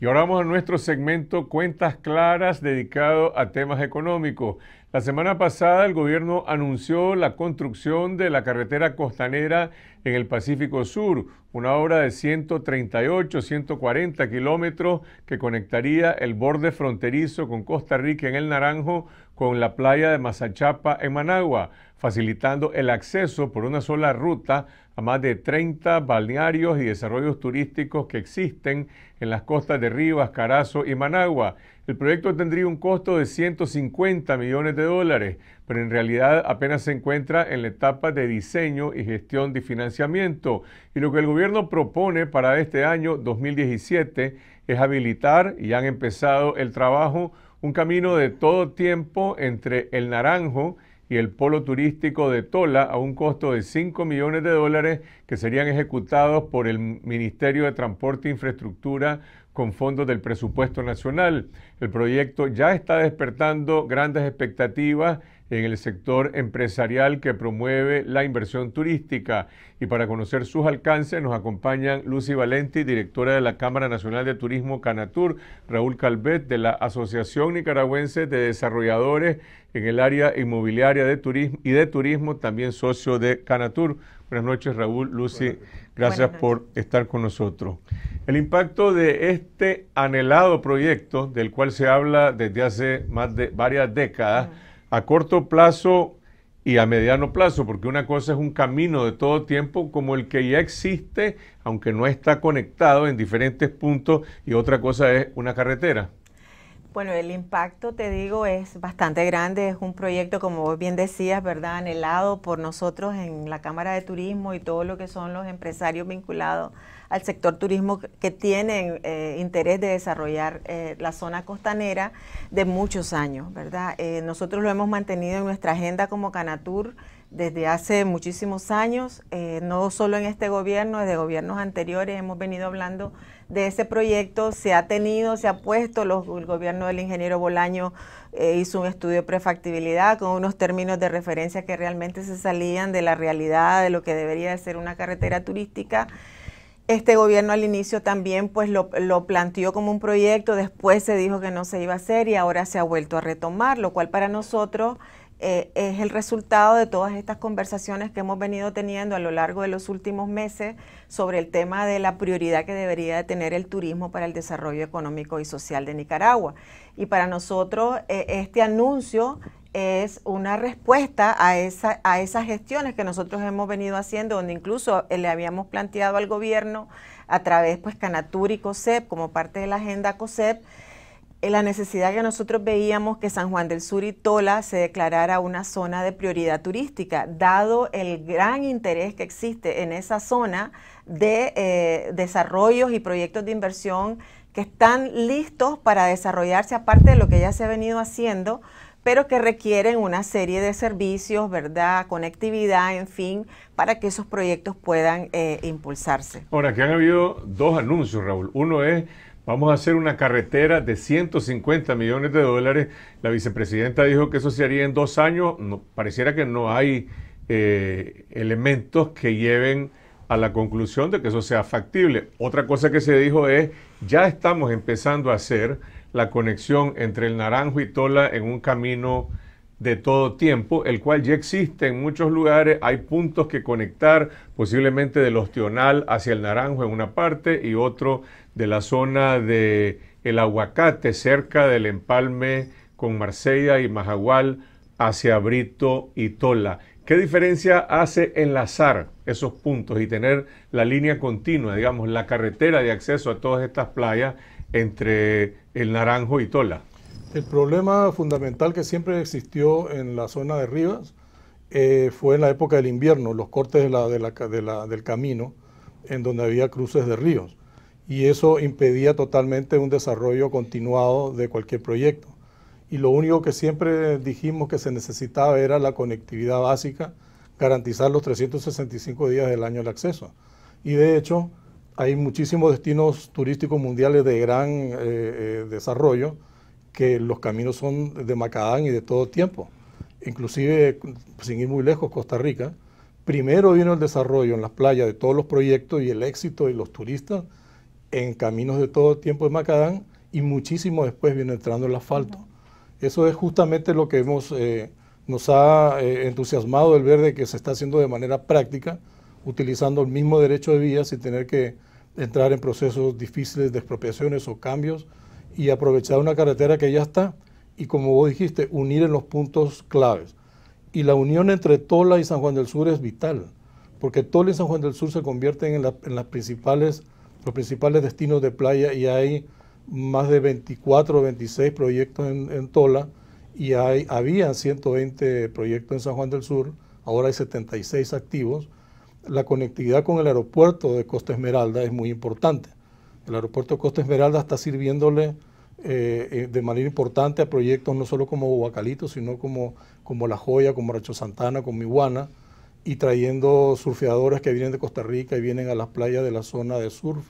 Y ahora vamos a nuestro segmento Cuentas Claras dedicado a temas económicos. La semana pasada el gobierno anunció la construcción de la carretera costanera en el Pacífico Sur, una obra de 138, 140 kilómetros que conectaría el borde fronterizo con Costa Rica en el Naranjo con la playa de Mazachapa en Managua, facilitando el acceso por una sola ruta a más de 30 balnearios y desarrollos turísticos que existen en las costas de Rivas, Carazo y Managua. El proyecto tendría un costo de 150 millones de dólares, pero en realidad apenas se encuentra en la etapa de diseño y gestión de financiamiento. Y lo que el gobierno propone para este año 2017 es habilitar, y han empezado el trabajo, un camino de todo tiempo entre el Naranjo y el polo turístico de Tola a un costo de 5 millones de dólares que serían ejecutados por el Ministerio de Transporte e Infraestructura con fondos del presupuesto nacional. El proyecto ya está despertando grandes expectativas en el sector empresarial que promueve la inversión turística. Y para conocer sus alcances nos acompañan Lucy Valenti, directora de la Cámara Nacional de Turismo Canatur, Raúl Calvet de la Asociación Nicaragüense de Desarrolladores en el área inmobiliaria de turismo y de turismo, también socio de Canatur. Buenas noches, Raúl, Lucy. Gracias por estar con nosotros. El impacto de este anhelado proyecto, del cual se habla desde hace más de varias décadas, a corto plazo y a mediano plazo, porque una cosa es un camino de todo tiempo como el que ya existe, aunque no está conectado en diferentes puntos, y otra cosa es una carretera. Bueno, el impacto, te digo, es bastante grande. Es un proyecto, como vos bien decías, ¿verdad?, anhelado por nosotros en la Cámara de Turismo y todo lo que son los empresarios vinculados al sector turismo que tienen eh, interés de desarrollar eh, la zona costanera de muchos años, ¿verdad? Eh, nosotros lo hemos mantenido en nuestra agenda como Canatur desde hace muchísimos años, eh, no solo en este gobierno, desde gobiernos anteriores hemos venido hablando de ese proyecto, se ha tenido, se ha puesto, el gobierno del ingeniero Bolaño eh, hizo un estudio de prefactibilidad con unos términos de referencia que realmente se salían de la realidad de lo que debería de ser una carretera turística. Este gobierno al inicio también pues lo, lo, planteó como un proyecto, después se dijo que no se iba a hacer y ahora se ha vuelto a retomar, lo cual para nosotros eh, es el resultado de todas estas conversaciones que hemos venido teniendo a lo largo de los últimos meses sobre el tema de la prioridad que debería tener el turismo para el desarrollo económico y social de Nicaragua. Y para nosotros eh, este anuncio es una respuesta a, esa, a esas gestiones que nosotros hemos venido haciendo, donde incluso eh, le habíamos planteado al gobierno a través pues Canatur y COSEP como parte de la agenda COSEP la necesidad que nosotros veíamos que San Juan del Sur y Tola se declarara una zona de prioridad turística, dado el gran interés que existe en esa zona de eh, desarrollos y proyectos de inversión que están listos para desarrollarse, aparte de lo que ya se ha venido haciendo, pero que requieren una serie de servicios, ¿verdad? Conectividad, en fin, para que esos proyectos puedan eh, impulsarse. Ahora, que han habido dos anuncios, Raúl. Uno es Vamos a hacer una carretera de 150 millones de dólares. La vicepresidenta dijo que eso se haría en dos años. pareciera que no hay eh, elementos que lleven a la conclusión de que eso sea factible. Otra cosa que se dijo es, ya estamos empezando a hacer la conexión entre el Naranjo y Tola en un camino de todo tiempo, el cual ya existe en muchos lugares. Hay puntos que conectar, posiblemente del ostional hacia el naranjo en una parte y otro de la zona de el aguacate, cerca del empalme con Marsella y Majagual hacia Brito y Tola. ¿Qué diferencia hace enlazar esos puntos y tener la línea continua, digamos, la carretera de acceso a todas estas playas entre el Naranjo y Tola? El problema fundamental que siempre existió en la zona de Rivas eh, fue en la época del invierno, los cortes del camino, en donde había cruces de ríos. Y eso impedía totalmente un desarrollo continuado de cualquier proyecto. Y lo único que siempre dijimos que se necesitaba era la conectividad básica, garantizar los 365 días del año el acceso. Y de hecho, hay muchísimos destinos turísticos mundiales de gran eh, eh, desarrollo que los caminos son de Macadán y de todo tiempo. Inclusive, sin ir muy lejos, Costa Rica, primero vino el desarrollo en las playas de todos los proyectos y el éxito y los turistas en caminos de todo tiempo de Macadán y muchísimo después viene entrando el asfalto. Eso es justamente lo que hemos, eh, nos ha eh, entusiasmado el ver de que se está haciendo de manera práctica, utilizando el mismo derecho de vía sin tener que entrar en procesos difíciles de expropiaciones o cambios y aprovechar una carretera que ya está y como vos dijiste, unir en los puntos claves. Y la unión entre Tola y San Juan del Sur es vital, porque Tola y San Juan del Sur se convierten en, las principales, los principales destinos de playa y hay más de 24 o 26 proyectos en, Tola y hay, había 120 proyectos en San Juan del Sur, ahora hay 76 activos. La conectividad con el aeropuerto de Costa Esmeralda es muy importante. El aeropuerto de Costa Esmeralda está sirviéndole eh, eh, de manera importante a proyectos no solo como Guacalito, sino como, como La Joya, como Racho Santana, como Iguana, y trayendo surfeadores que vienen de Costa Rica y vienen a las playas de la zona de surf.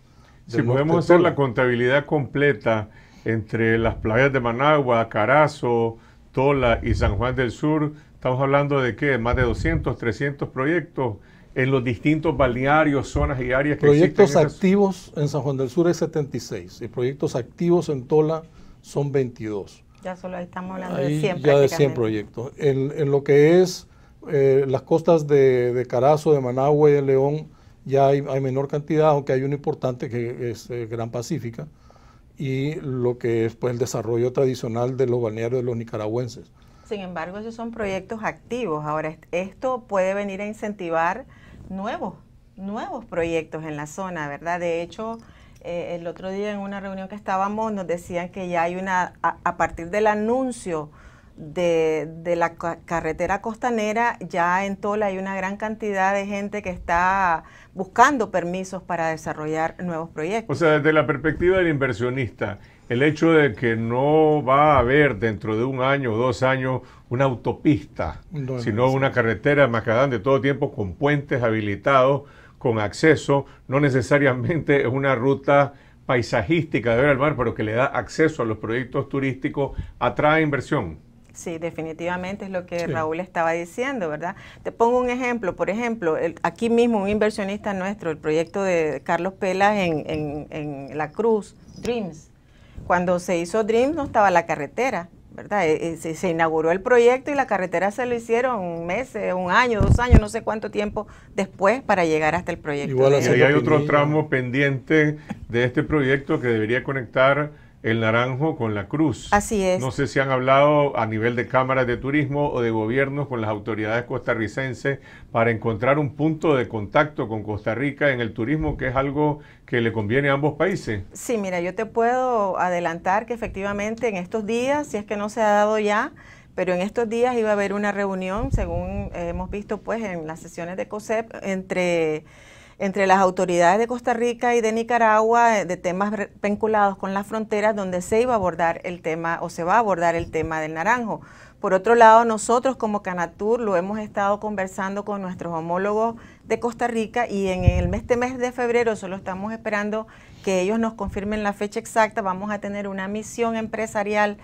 Si podemos hacer la contabilidad completa entre las playas de Managua, Carazo, Tola y San Juan del Sur, estamos hablando de que más de 200, 300 proyectos en los distintos balnearios, zonas y áreas que Proyectos existen Proyectos activos en San Juan del Sur es 76 y proyectos activos en Tola son 22. Ya solo estamos hablando de 100 Ya de 100 proyectos. En, lo que es eh, las costas de, Carazo, de Managua y de León, ya hay, menor cantidad, aunque hay uno importante que es eh, Gran Pacífica, y lo que es pues, el desarrollo tradicional de los balnearios de los nicaragüenses. Sin embargo, esos son proyectos activos. Ahora, esto puede venir a incentivar nuevos, nuevos proyectos en la zona, ¿verdad? De hecho, eh, el otro día en una reunión que estábamos nos decían que ya hay una, a, partir del anuncio de, de, la carretera costanera, ya en Tola hay una gran cantidad de gente que está buscando permisos para desarrollar nuevos proyectos. O sea, desde la perspectiva del inversionista, el hecho de que no va a haber dentro de un año o dos años una autopista, sino una carretera de de todo tiempo con puentes habilitados, con acceso, no necesariamente es una ruta paisajística de ver al mar, pero que le da acceso a los proyectos turísticos, atrae inversión. Sí, definitivamente es lo que Raúl estaba diciendo, ¿verdad? Te pongo un ejemplo, por ejemplo, aquí mismo un inversionista nuestro, el proyecto de Carlos Pelas en, en La Cruz, Dreams. Cuando se hizo Dreams no estaba la carretera, ¿verdad? E, e, se, inauguró el proyecto y la carretera se lo hicieron un mes, un año, dos años, no sé cuánto tiempo después para llegar hasta el proyecto. Igual, y hay otro tramo pendiente de este proyecto que debería conectar el naranjo con la cruz. Así es. No sé si han hablado a nivel de cámaras de turismo o de gobiernos con las autoridades costarricenses para encontrar un punto de contacto con Costa Rica en el turismo, que es algo que le conviene a ambos países. Sí, mira, yo te puedo adelantar que efectivamente en estos días, si es que no se ha dado ya, pero en estos días iba a haber una reunión, según hemos visto pues en las sesiones de COSEP, entre entre las autoridades de Costa Rica y de Nicaragua eh, de temas vinculados con las fronteras donde se iba a abordar el tema o se va a abordar el tema del naranjo. Por otro lado, nosotros como Canatur lo hemos estado conversando con nuestros homólogos de Costa Rica y en el mes, este mes de febrero solo estamos esperando que ellos nos confirmen la fecha exacta. Vamos a tener una misión empresarial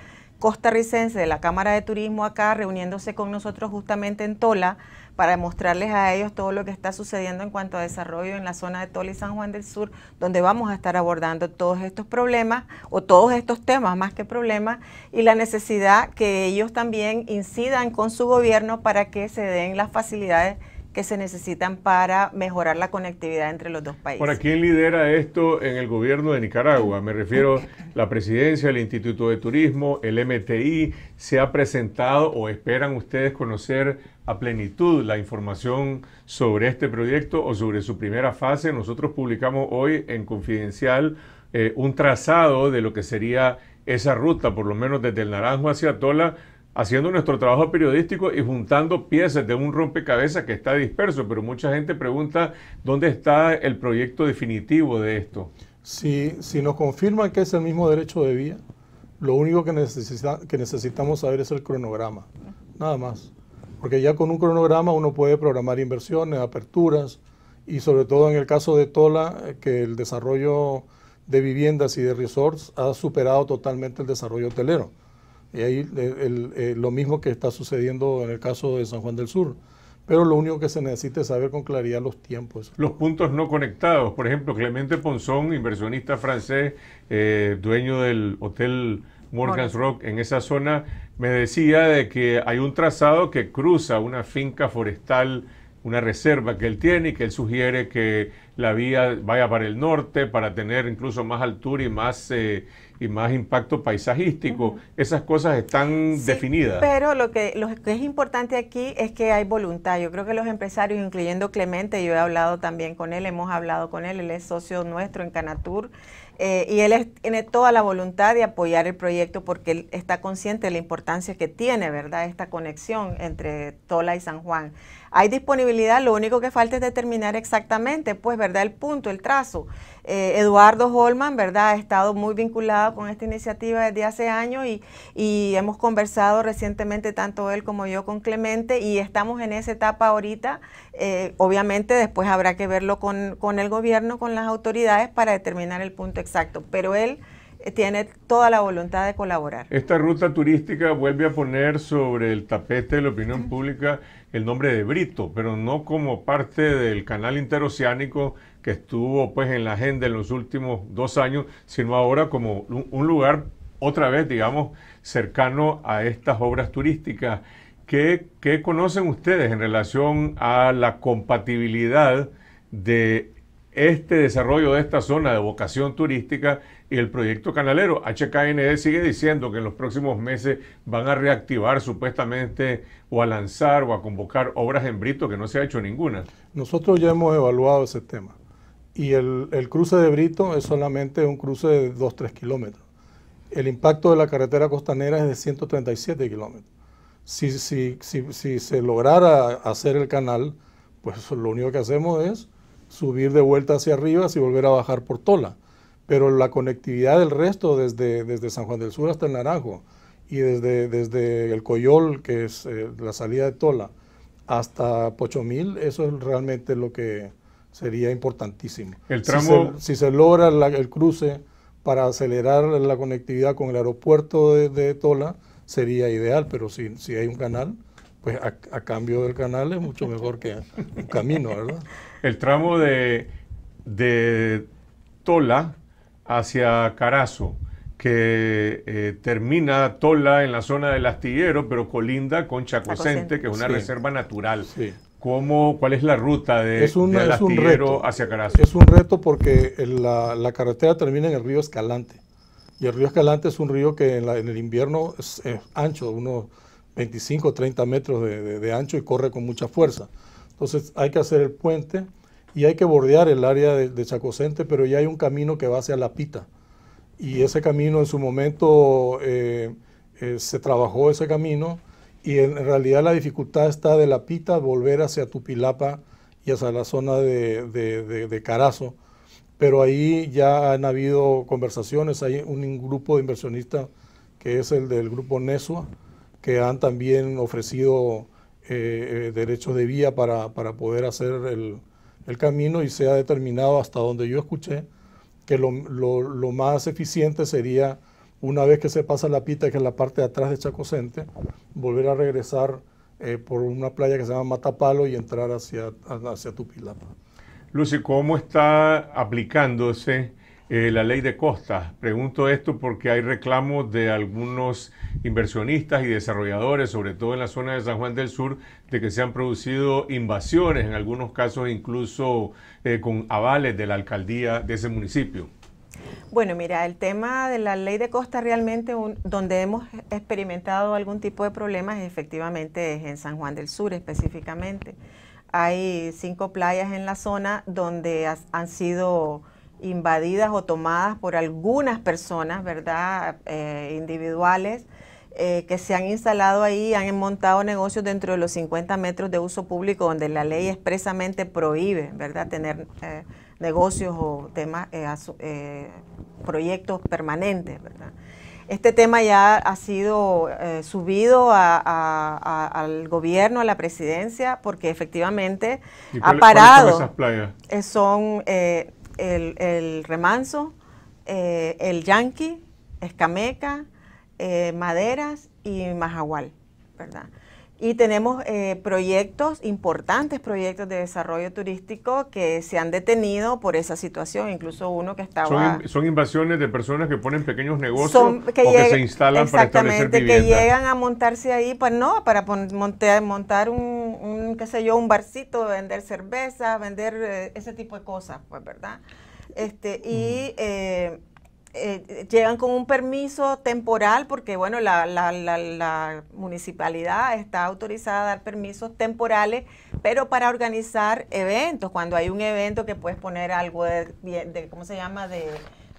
costarricense de la Cámara de Turismo acá reuniéndose con nosotros justamente en Tola para mostrarles a ellos todo lo que está sucediendo en cuanto a desarrollo en la zona de Tola y San Juan del Sur, donde vamos a estar abordando todos estos problemas o todos estos temas más que problemas y la necesidad que ellos también incidan con su gobierno para que se den las facilidades que se necesitan para mejorar la conectividad entre los dos países. ¿Por ¿quién lidera esto en el gobierno de Nicaragua? Me refiero a la presidencia, el Instituto de Turismo, el MTI. ¿Se ha presentado o esperan ustedes conocer a plenitud la información sobre este proyecto o sobre su primera fase? Nosotros publicamos hoy en Confidencial eh, un trazado de lo que sería esa ruta, por lo menos desde el Naranjo hacia Tola haciendo nuestro trabajo periodístico y juntando piezas de un rompecabezas que está disperso, pero mucha gente pregunta dónde está el proyecto definitivo de esto. Si, nos confirman que es el mismo derecho de vía, lo único que, que necesitamos saber es el cronograma, nada más. Porque ya con un cronograma uno puede programar inversiones, aperturas, y sobre todo en el caso de Tola, que el desarrollo de viviendas y de resorts ha superado totalmente el desarrollo hotelero. Y ahí eh, lo mismo que está sucediendo en el caso de San Juan del Sur. Pero lo único que se necesita es saber con claridad los tiempos. Los puntos no conectados. Por ejemplo, Clemente Ponzón, inversionista francés, eh, dueño del Hotel Morgan's Rock en esa zona, me decía de que hay un trazado que cruza una finca forestal, una reserva que él tiene y que él sugiere que la vía vaya para el norte para tener incluso más altura y más... Eh, más impacto paisajístico. Esas cosas están definidas. Pero lo que, lo es importante aquí es que hay voluntad. Yo creo que los empresarios, incluyendo Clemente, yo he hablado también con él, hemos hablado con él, él es socio nuestro en Canatur. Eh, y él tiene toda la voluntad de apoyar el proyecto porque él está consciente de la importancia que tiene, ¿verdad? Esta conexión entre Tola y San Juan. Hay disponibilidad, lo único que falta es determinar exactamente, pues, ¿verdad? El punto, el trazo. Eh, Eduardo Holman, ¿verdad? Ha estado muy vinculado con esta iniciativa desde hace años y, hemos conversado recientemente tanto él como yo con Clemente y estamos en esa etapa ahorita. Eh, obviamente después habrá que verlo con, con el gobierno, con las autoridades para determinar el punto exacto, pero él eh, tiene toda la voluntad de colaborar. Esta ruta turística vuelve a poner sobre el tapete de la opinión pública el nombre de Brito, pero no como parte del canal interoceánico que estuvo pues en la agenda en los últimos dos años, sino ahora como un lugar otra vez, digamos, cercano a estas obras turísticas. ¿Qué, conocen ustedes en relación a la compatibilidad de este desarrollo de esta zona de vocación turística y el proyecto canalero? HKND e sigue diciendo que en los próximos meses van a reactivar supuestamente o a lanzar o a convocar obras en Brito que no se ha hecho ninguna. Nosotros ya hemos evaluado ese tema y el, el, cruce de Brito es solamente un cruce de 2-3 kilómetros. El impacto de la carretera costanera es de 137 kilómetros. Si, si, si, si, se lograra hacer el canal, pues lo único que hacemos es subir de vuelta hacia arriba y volver a bajar por Tola. Pero la conectividad del resto, desde, desde San Juan del Sur hasta el Naranjo, y desde, desde el Coyol, que es eh, la salida de Tola, hasta Pochomil, eso es realmente lo que sería importantísimo. El tramo... Si se, logra el cruce para acelerar la conectividad con el aeropuerto de, Tola, sería ideal, pero si, si hay un canal, pues a, cambio del canal es mucho mejor que un camino, ¿verdad? El tramo de, de Tola hacia Carazo, que eh, termina Tola en la zona del astillero, pero colinda con Chacocente, que es una reserva natural. Sí. ¿Cómo, ¿Cuál es la ruta de, es un, es un reto, hacia Carazo? Es un reto porque la, carretera termina en el río Escalante. Y el río Escalante es un río que en, el invierno es, ancho, unos 25 o 30 metros de, ancho y corre con mucha fuerza. Entonces hay que hacer el puente y hay que bordear el área de, Chacocente, pero ya hay un camino que va hacia La Pita. Y ese camino en su momento eh, eh, se trabajó ese camino y en realidad la dificultad está de la pita volver hacia Tupilapa y hacia la zona de, Carazo. Pero ahí ya han habido conversaciones, hay un grupo de inversionistas que es el del grupo Nesua, que han también ofrecido eh, eh, derechos de vía para, poder hacer el, camino y se ha determinado hasta donde yo escuché que lo más eficiente sería una vez que se pasa la pita, que es la parte de atrás de Chacocente, volver a regresar eh, por una playa que se llama Matapalo y entrar hacia, hacia Tupilapa. Lucy, ¿cómo está aplicándose eh, la ley de costas? Pregunto esto porque hay reclamos de algunos inversionistas y desarrolladores, sobre todo en la zona de San Juan del Sur, de que se han producido invasiones, en algunos casos incluso eh, con avales de la alcaldía de ese municipio. Bueno, mira, el tema de la ley de costa realmente donde hemos experimentado algún tipo de problemas efectivamente es en San Juan del Sur específicamente. Hay cinco playas en la zona donde han sido invadidas o tomadas por algunas personas, ¿verdad? Eh, individuales. Eh, que se han instalado ahí, han montado negocios dentro de los 50 metros de uso público, donde la ley expresamente prohíbe, ¿verdad?, tener eh, negocios o temas, proyectos permanentes, ¿verdad? Este tema ya ha sido eh, subido al gobierno, a la presidencia, porque efectivamente ha parado. Son esas playas? Eh, son eh, el, Remanso, el Yanqui, Escameca, Maderas y majahual ¿verdad? Y tenemos eh, proyectos, importantes proyectos de desarrollo turístico que se han detenido por esa situación, incluso uno que estaba... Son, son invasiones de personas que ponen pequeños negocios que se instalan para que llegan a montarse ahí, pues no, para montar, montar un, un, qué sé yo, un barcito, vender cerveza, vender eh, ese tipo de cosas, pues, ¿verdad? Este, y... Mm. Eh, eh, llegan con un permiso temporal, porque bueno, la, municipalidad está autorizada a dar permisos temporales, pero para organizar eventos, cuando hay un evento que puedes poner algo de, ¿cómo se llama?, de,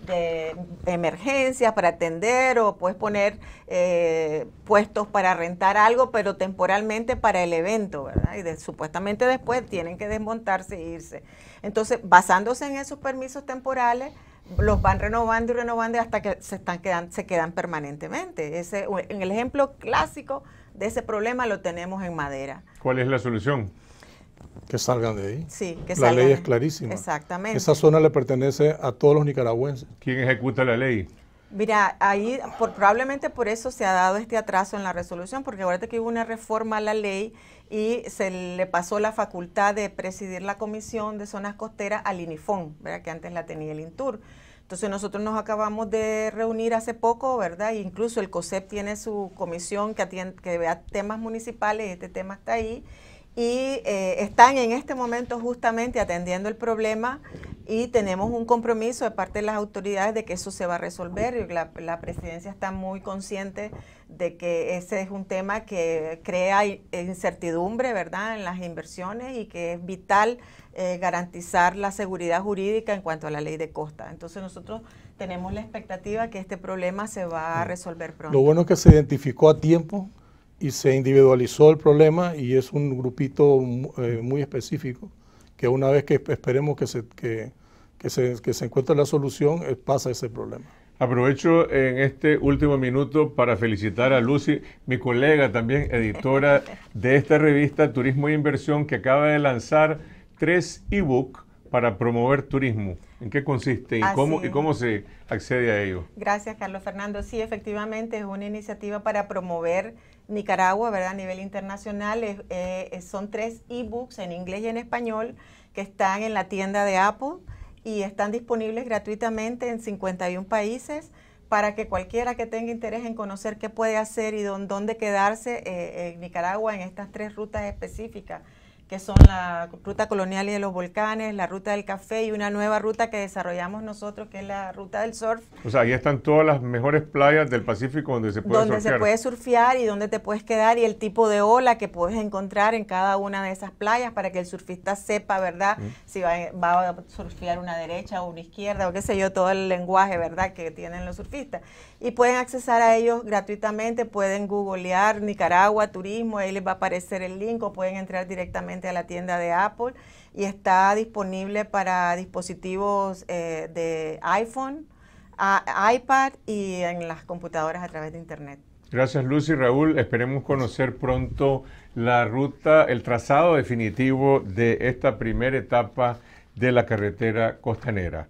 de emergencias para atender o puedes poner eh, puestos para rentar algo, pero temporalmente para el evento, ¿verdad? Y supuestamente después tienen que desmontarse e irse. Entonces, basándose en esos permisos temporales, los van renovando y renovando hasta que se, están quedan, se quedan permanentemente. Ese, en el ejemplo clásico de ese problema lo tenemos en madera. ¿Cuál es la solución? Que salgan de ahí. Sí, que la salgan. La ley es clarísima. Exactamente. Esa zona le pertenece a todos los nicaragüenses. ¿Quién ejecuta la ley? Mira, ahí por, probablemente por eso se ha dado este atraso en la resolución, porque acuérdate que hubo una reforma a la ley y se le pasó la facultad de presidir la comisión de zonas costeras al INIFON, ¿verdad? que antes la tenía el INTUR. Entonces nosotros nos acabamos de reunir hace poco, ¿verdad? E incluso el COSEP tiene su comisión que, atiende, vea temas municipales, este tema está ahí, y eh, están en este momento justamente atendiendo el problema y tenemos un compromiso de parte de las autoridades de que eso se va a resolver. La, la presidencia está muy consciente de que ese es un tema que crea incertidumbre, ¿verdad?, en las inversiones y que es vital eh, garantizar la seguridad jurídica en cuanto a la ley de costa. Entonces nosotros tenemos la expectativa que este problema se va a resolver pronto. Lo bueno es que se identificó a tiempo y se individualizó el problema y es un grupito eh, muy específico que una vez que esperemos que se, que, se, que encuentre la solución, eh, pasa ese problema. Aprovecho en este último minuto para felicitar a Lucy, mi colega también, editora de esta revista Turismo e Inversión, que acaba de lanzar tres e ebooks para promover turismo. ¿En qué consiste y cómo, y cómo se accede a ello? Gracias, Carlos Fernando. Sí, efectivamente es una iniciativa para promover Nicaragua, ¿verdad? A nivel internacional, eh, son tres ebooks en inglés y en español que están en la tienda de Apple y están disponibles gratuitamente en 51 países para que cualquiera que tenga interés en conocer qué puede hacer y dónde quedarse eh, en Nicaragua en estas tres rutas específicas que son la ruta colonial y de los volcanes, la ruta del café y una nueva ruta que desarrollamos nosotros, que es la ruta del surf. O sea, ahí están todas las mejores playas del Pacífico donde se puede Donde se puede surfear y donde te puedes quedar y el tipo de ola que puedes encontrar en cada una de esas playas para que el surfista sepa, ¿verdad? Si va, a surfear una derecha o una izquierda o qué sé yo, todo el lenguaje, ¿verdad? Que tienen los surfistas. Y pueden accesar a ellos gratuitamente, pueden googlear Nicaragua, turismo, ahí les va a aparecer el link o pueden entrar directamente a la tienda de Apple y está disponible para dispositivos eh, de iPhone, iPad y en las computadoras a través de Internet. Gracias Lucy, Raúl. Esperemos conocer pronto la ruta, el trazado definitivo de esta primera etapa de la carretera costanera.